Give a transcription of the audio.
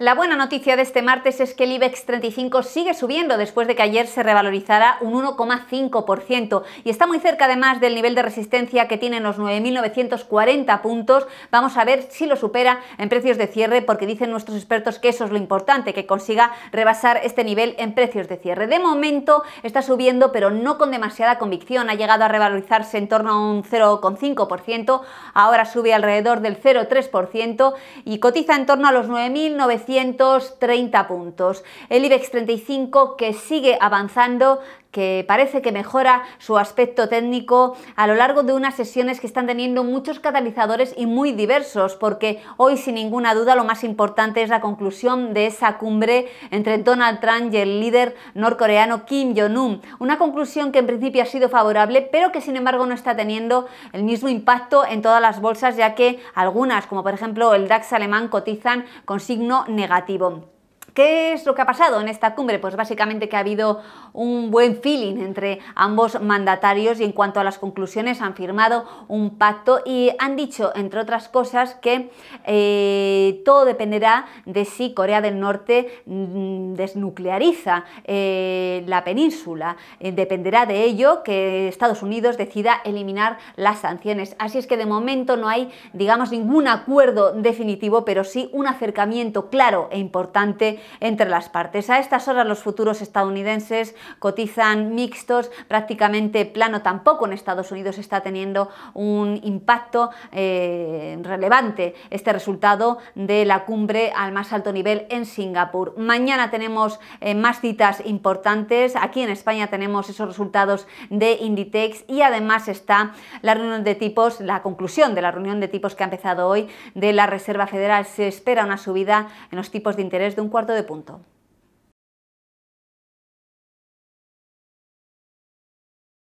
La buena noticia de este martes es que el IBEX 35 sigue subiendo después de que ayer se revalorizara un 1,5% y está muy cerca además del nivel de resistencia que tienen los 9.940 puntos. Vamos a ver si lo supera en precios de cierre porque dicen nuestros expertos que eso es lo importante, que consiga rebasar este nivel en precios de cierre. De momento está subiendo pero no con demasiada convicción, ha llegado a revalorizarse en torno a un 0,5%, ahora sube alrededor del 0,3% y cotiza en torno a los 9.900 330 puntos. El IBEX 35 que sigue avanzando que parece que mejora su aspecto técnico a lo largo de unas sesiones que están teniendo muchos catalizadores y muy diversos, porque hoy sin ninguna duda lo más importante es la conclusión de esa cumbre entre Donald Trump y el líder norcoreano Kim Jong-un. Una conclusión que en principio ha sido favorable, pero que sin embargo no está teniendo el mismo impacto en todas las bolsas, ya que algunas, como por ejemplo el DAX alemán, cotizan con signo negativo. ¿Qué es lo que ha pasado en esta cumbre? Pues básicamente que ha habido un buen feeling entre ambos mandatarios y en cuanto a las conclusiones han firmado un pacto y han dicho, entre otras cosas, que eh, todo dependerá de si Corea del Norte mm, desnucleariza eh, la península. Eh, dependerá de ello que Estados Unidos decida eliminar las sanciones. Así es que de momento no hay, digamos, ningún acuerdo definitivo, pero sí un acercamiento claro e importante entre las partes. A estas horas los futuros estadounidenses cotizan mixtos, prácticamente plano tampoco en Estados Unidos está teniendo un impacto eh, relevante este resultado de la cumbre al más alto nivel en Singapur. Mañana tenemos eh, más citas importantes, aquí en España tenemos esos resultados de Inditex y además está la reunión de tipos, la conclusión de la reunión de tipos que ha empezado hoy de la Reserva Federal. Se espera una subida en los tipos de interés de un cuarto de punto.